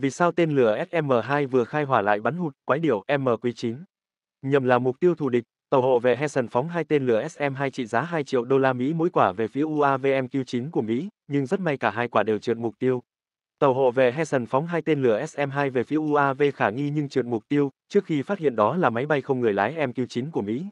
Vì sao tên lửa SM-2 vừa khai hỏa lại bắn hụt quái điều MQ-9? Nhằm là mục tiêu thù địch, tàu hộ vệ Hessen phóng hai tên lửa SM-2 trị giá 2 triệu đô la Mỹ mỗi quả về phía UAVMQ-9 của Mỹ, nhưng rất may cả hai quả đều trượt mục tiêu. Tàu hộ vệ Hessen phóng hai tên lửa SM-2 về phía UAV khả nghi nhưng trượt mục tiêu, trước khi phát hiện đó là máy bay không người lái MQ-9 của Mỹ.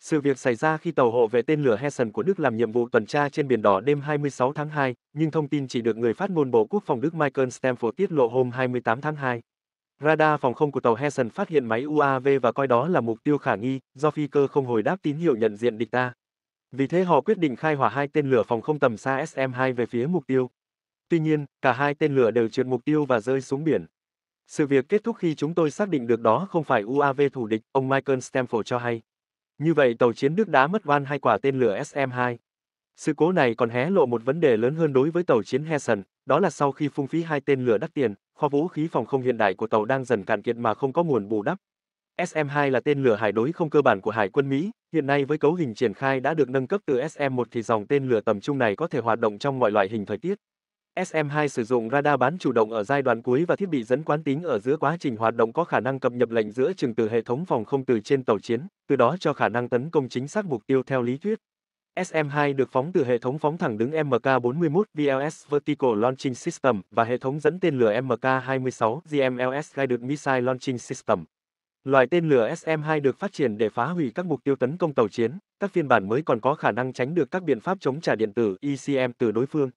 Sự việc xảy ra khi tàu hộ vệ tên lửa Hessen của Đức làm nhiệm vụ tuần tra trên Biển Đỏ đêm 26 tháng 2, nhưng thông tin chỉ được người phát ngôn Bộ Quốc phòng Đức Michael Stamford tiết lộ hôm 28 tháng 2. Radar phòng không của tàu Hessen phát hiện máy UAV và coi đó là mục tiêu khả nghi, do phi cơ không hồi đáp tín hiệu nhận diện địch ta. Vì thế họ quyết định khai hỏa hai tên lửa phòng không tầm xa SM-2 về phía mục tiêu. Tuy nhiên, cả hai tên lửa đều trượt mục tiêu và rơi xuống biển. Sự việc kết thúc khi chúng tôi xác định được đó không phải UAV thủ địch, ông Michael Stamford cho hay. Như vậy tàu chiến Đức đã mất van hai quả tên lửa SM-2. Sự cố này còn hé lộ một vấn đề lớn hơn đối với tàu chiến Hessen, đó là sau khi phung phí hai tên lửa đắt tiền, kho vũ khí phòng không hiện đại của tàu đang dần cạn kiệt mà không có nguồn bù đắp. SM-2 là tên lửa hải đối không cơ bản của Hải quân Mỹ, hiện nay với cấu hình triển khai đã được nâng cấp từ SM-1 thì dòng tên lửa tầm trung này có thể hoạt động trong mọi loại hình thời tiết, SM2 sử dụng radar bán chủ động ở giai đoạn cuối và thiết bị dẫn quán tính ở giữa quá trình hoạt động có khả năng cập nhập lệnh giữa trường từ hệ thống phòng không từ trên tàu chiến, từ đó cho khả năng tấn công chính xác mục tiêu theo lý thuyết. SM2 được phóng từ hệ thống phóng thẳng đứng MK41 VLS Vertical Launching System và hệ thống dẫn tên lửa MK26 GMLS Guided Missile Launching System. Loại tên lửa SM2 được phát triển để phá hủy các mục tiêu tấn công tàu chiến, các phiên bản mới còn có khả năng tránh được các biện pháp chống trả điện tử ECM từ đối phương.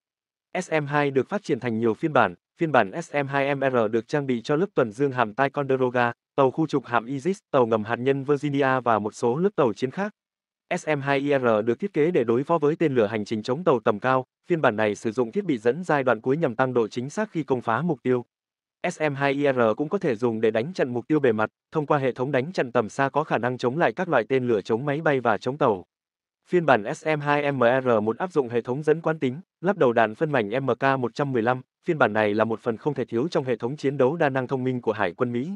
SM2 được phát triển thành nhiều phiên bản, phiên bản SM2MR được trang bị cho lớp tuần dương hạm Ticonderoga, tàu khu trục hạm Aegis, tàu ngầm hạt nhân Virginia và một số lớp tàu chiến khác. SM2IR được thiết kế để đối phó với tên lửa hành trình chống tàu tầm cao, phiên bản này sử dụng thiết bị dẫn giai đoạn cuối nhằm tăng độ chính xác khi công phá mục tiêu. SM2IR cũng có thể dùng để đánh chặn mục tiêu bề mặt, thông qua hệ thống đánh chặn tầm xa có khả năng chống lại các loại tên lửa chống máy bay và chống tàu. Phiên bản SM2MR1 áp dụng hệ thống dẫn quán tính, lắp đầu đạn phân mảnh MK115, phiên bản này là một phần không thể thiếu trong hệ thống chiến đấu đa năng thông minh của Hải quân Mỹ.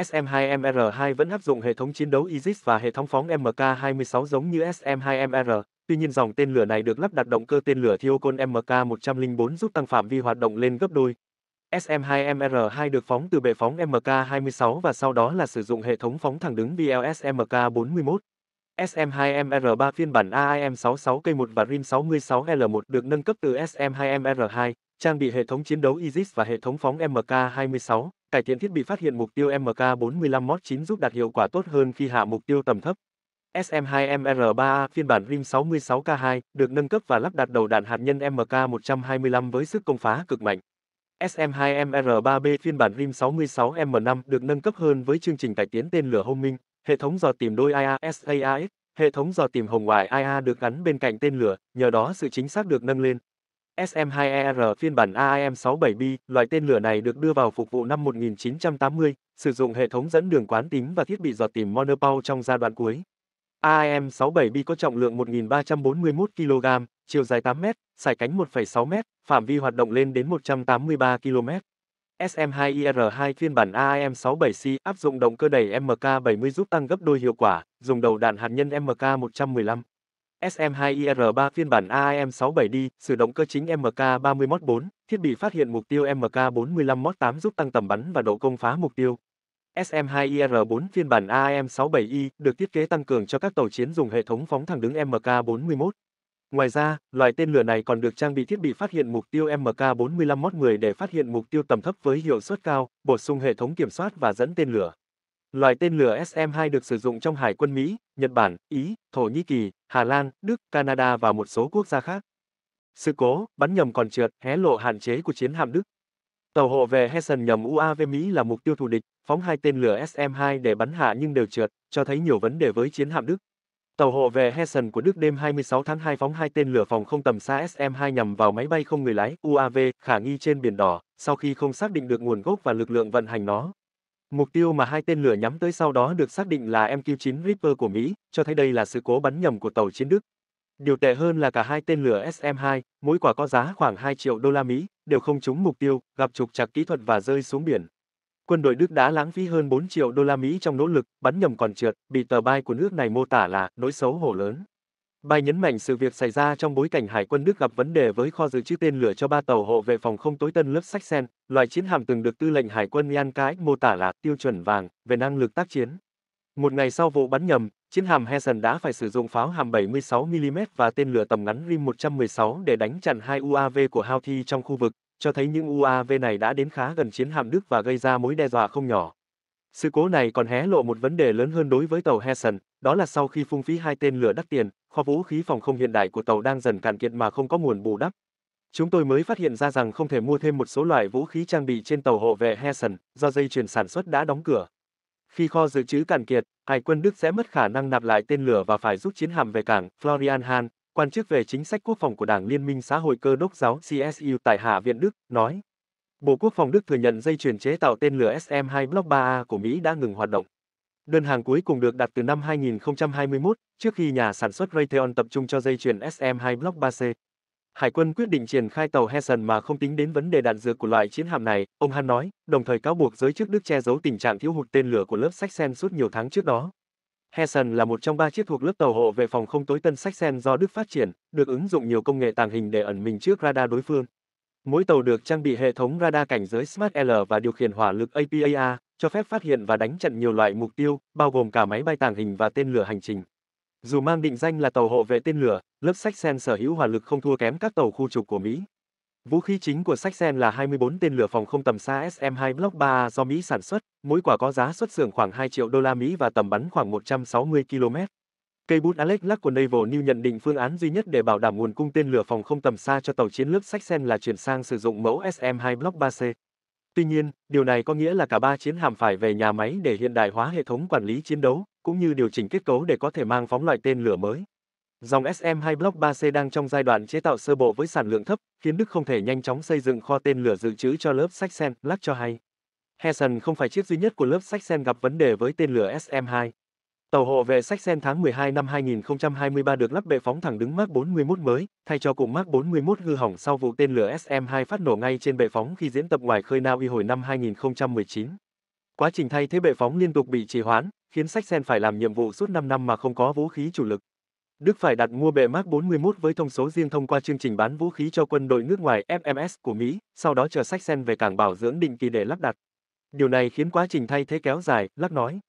SM2MR2 vẫn áp dụng hệ thống chiến đấu Aegis và hệ thống phóng MK26 giống như SM2MR, tuy nhiên dòng tên lửa này được lắp đặt động cơ tên lửa Thiokon MK104 giúp tăng phạm vi hoạt động lên gấp đôi. SM2MR2 được phóng từ bệ phóng MK26 và sau đó là sử dụng hệ thống phóng thẳng đứng BLS MK41. SM2MR3 phiên bản AIM66K1 và RIM66L1 được nâng cấp từ SM2MR2, trang bị hệ thống chiến đấu Aegis và hệ thống phóng MK26, cải thiện thiết bị phát hiện mục tiêu MK45 Mod 9 giúp đạt hiệu quả tốt hơn khi hạ mục tiêu tầm thấp. sm 2 mr 3 phiên bản RIM66K2 được nâng cấp và lắp đặt đầu đạn hạt nhân MK125 với sức công phá cực mạnh. SM2MR3B phiên bản RIM66M5 được nâng cấp hơn với chương trình cải tiến tên lửa Homing, Hệ thống dò tìm đôi IASAIS, hệ thống dò tìm hồng ngoại IA được gắn bên cạnh tên lửa, nhờ đó sự chính xác được nâng lên. SM2ER phiên bản AIM-67B, loại tên lửa này được đưa vào phục vụ năm 1980, sử dụng hệ thống dẫn đường quán tính và thiết bị dò tìm Monopow trong giai đoạn cuối. AIM-67B có trọng lượng 1.341 kg, chiều dài 8 m, sải cánh 1,6 m, phạm vi hoạt động lên đến 183 km. SM2IR2 phiên bản AIM67C áp dụng động cơ đẩy MK70 giúp tăng gấp đôi hiệu quả, dùng đầu đạn hạt nhân MK115. SM2IR3 phiên bản AIM67D, sử động cơ chính MK31-4, thiết bị phát hiện mục tiêu MK45-8 giúp tăng tầm bắn và độ công phá mục tiêu. SM2IR4 phiên bản AIM67I được thiết kế tăng cường cho các tàu chiến dùng hệ thống phóng thẳng đứng MK41, Ngoài ra, loài tên lửa này còn được trang bị thiết bị phát hiện mục tiêu mk 45 Mod 10 để phát hiện mục tiêu tầm thấp với hiệu suất cao, bổ sung hệ thống kiểm soát và dẫn tên lửa. Loài tên lửa SM-2 được sử dụng trong hải quân Mỹ, Nhật Bản, Ý, Thổ Nhĩ Kỳ, Hà Lan, Đức, Canada và một số quốc gia khác. Sự cố, bắn nhầm còn trượt, hé lộ hạn chế của chiến hạm Đức. Tàu hộ về Hessen nhầm UAV Mỹ là mục tiêu thù địch, phóng hai tên lửa SM-2 để bắn hạ nhưng đều trượt, cho thấy nhiều vấn đề với chiến hạm Đức. Tàu hộ vệ Hessen của Đức đêm 26 tháng 2 phóng hai tên lửa phòng không tầm xa SM-2 nhằm vào máy bay không người lái UAV khả nghi trên biển đỏ, sau khi không xác định được nguồn gốc và lực lượng vận hành nó. Mục tiêu mà hai tên lửa nhắm tới sau đó được xác định là MQ-9 Reaper của Mỹ, cho thấy đây là sự cố bắn nhầm của tàu chiến Đức. Điều tệ hơn là cả hai tên lửa SM-2, mỗi quả có giá khoảng 2 triệu đô la Mỹ, đều không trúng mục tiêu, gặp trục trặc kỹ thuật và rơi xuống biển quân đội Đức đã lãng phí hơn 4 triệu đô la Mỹ trong nỗ lực, bắn nhầm còn trượt, bị tờ bài của nước này mô tả là nỗi xấu hổ lớn. Bài nhấn mạnh sự việc xảy ra trong bối cảnh Hải quân Đức gặp vấn đề với kho dự trữ tên lửa cho ba tàu hộ vệ phòng không tối tân lớp Sachsen, loại chiến hạm từng được tư lệnh Hải quân Ian Cái mô tả là tiêu chuẩn vàng về năng lực tác chiến. Một ngày sau vụ bắn nhầm, chiến hạm Hessen đã phải sử dụng pháo hàm 76mm và tên lửa tầm ngắn RIM-116 để đánh chặn hai UAV của Houthi trong khu vực, cho thấy những UAV này đã đến khá gần chiến hạm Đức và gây ra mối đe dọa không nhỏ. Sự cố này còn hé lộ một vấn đề lớn hơn đối với tàu Hessen, đó là sau khi phung phí hai tên lửa đắt tiền, kho vũ khí phòng không hiện đại của tàu đang dần cạn kiệt mà không có nguồn bù đắp. Chúng tôi mới phát hiện ra rằng không thể mua thêm một số loại vũ khí trang bị trên tàu hộ vệ Hessen, do dây chuyền sản xuất đã đóng cửa. Khi kho dự trữ cạn kiệt, Hải quân Đức sẽ mất khả năng nạp lại tên lửa và phải rút chiến hạm về cảng Florian Hahn, quan chức về chính sách quốc phòng của Đảng Liên minh xã hội cơ đốc giáo CSU tại Hạ viện Đức, nói. Bộ Quốc phòng Đức thừa nhận dây chuyền chế tạo tên lửa SM-2 Block 3A của Mỹ đã ngừng hoạt động. Đơn hàng cuối cùng được đặt từ năm 2021, trước khi nhà sản xuất Raytheon tập trung cho dây chuyền SM-2 Block 3C. Hải quân quyết định triển khai tàu Hessen mà không tính đến vấn đề đạn dược của loại chiến hạm này, ông Han nói, đồng thời cáo buộc giới chức Đức che giấu tình trạng thiếu hụt tên lửa của lớp Saxen suốt nhiều tháng trước đó. Hessen là một trong ba chiếc thuộc lớp tàu hộ vệ phòng không tối Tân Saxen do Đức phát triển, được ứng dụng nhiều công nghệ tàng hình để ẩn mình trước radar đối phương. Mỗi tàu được trang bị hệ thống radar cảnh giới Smart L và điều khiển hỏa lực APAA, cho phép phát hiện và đánh chặn nhiều loại mục tiêu, bao gồm cả máy bay tàng hình và tên lửa hành trình. Dù mang định danh là tàu hộ vệ tên lửa, lớp Saxen sở hữu hỏa lực không thua kém các tàu khu trục của Mỹ. Vũ khí chính của sách Sen là 24 tên lửa phòng không tầm xa SM-2 Block 3 do Mỹ sản xuất, mỗi quả có giá xuất xưởng khoảng 2 triệu đô la Mỹ và tầm bắn khoảng 160 km. Cây bút Alex Lack của Naval New nhận định phương án duy nhất để bảo đảm nguồn cung tên lửa phòng không tầm xa cho tàu chiến lược sách Sen là chuyển sang sử dụng mẫu SM-2 Block 3C. Tuy nhiên, điều này có nghĩa là cả ba chiến hạm phải về nhà máy để hiện đại hóa hệ thống quản lý chiến đấu, cũng như điều chỉnh kết cấu để có thể mang phóng loại tên lửa mới. Dòng SM2 Block 3C đang trong giai đoạn chế tạo sơ bộ với sản lượng thấp, khiến Đức không thể nhanh chóng xây dựng kho tên lửa dự trữ cho lớp Sachsen. Lack cho hay. Hessen không phải chiếc duy nhất của lớp Sachsen gặp vấn đề với tên lửa SM2. Tàu hộ vệ Sachsen tháng 12 năm 2023 được lắp bệ phóng thẳng đứng Mark 41 mới, thay cho cụm Mark 41 hư hỏng sau vụ tên lửa SM2 phát nổ ngay trên bệ phóng khi diễn tập ngoài khơi Na Uy hồi năm 2019. Quá trình thay thế bệ phóng liên tục bị trì hoãn, khiến Sachsen phải làm nhiệm vụ suốt 5 năm mà không có vũ khí chủ lực. Đức phải đặt mua bệ Mark 41 với thông số riêng thông qua chương trình bán vũ khí cho quân đội nước ngoài FMS của Mỹ, sau đó chờ sách sen về cảng bảo dưỡng định kỳ để lắp đặt. Điều này khiến quá trình thay thế kéo dài, Lắc nói.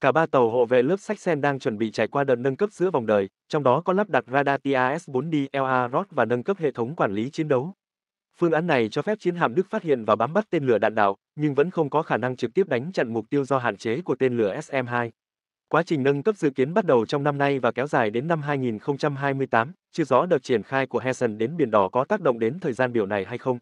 Cả ba tàu hộ vệ lớp sách sen đang chuẩn bị trải qua đợt nâng cấp giữa vòng đời, trong đó có lắp đặt radar TAS-4D LA và nâng cấp hệ thống quản lý chiến đấu. Phương án này cho phép chiến hạm Đức phát hiện và bám bắt tên lửa đạn đạo, nhưng vẫn không có khả năng trực tiếp đánh chặn mục tiêu do hạn chế của tên lửa SM-2. Quá trình nâng cấp dự kiến bắt đầu trong năm nay và kéo dài đến năm 2028, chưa rõ đợt triển khai của Hessen đến Biển Đỏ có tác động đến thời gian biểu này hay không.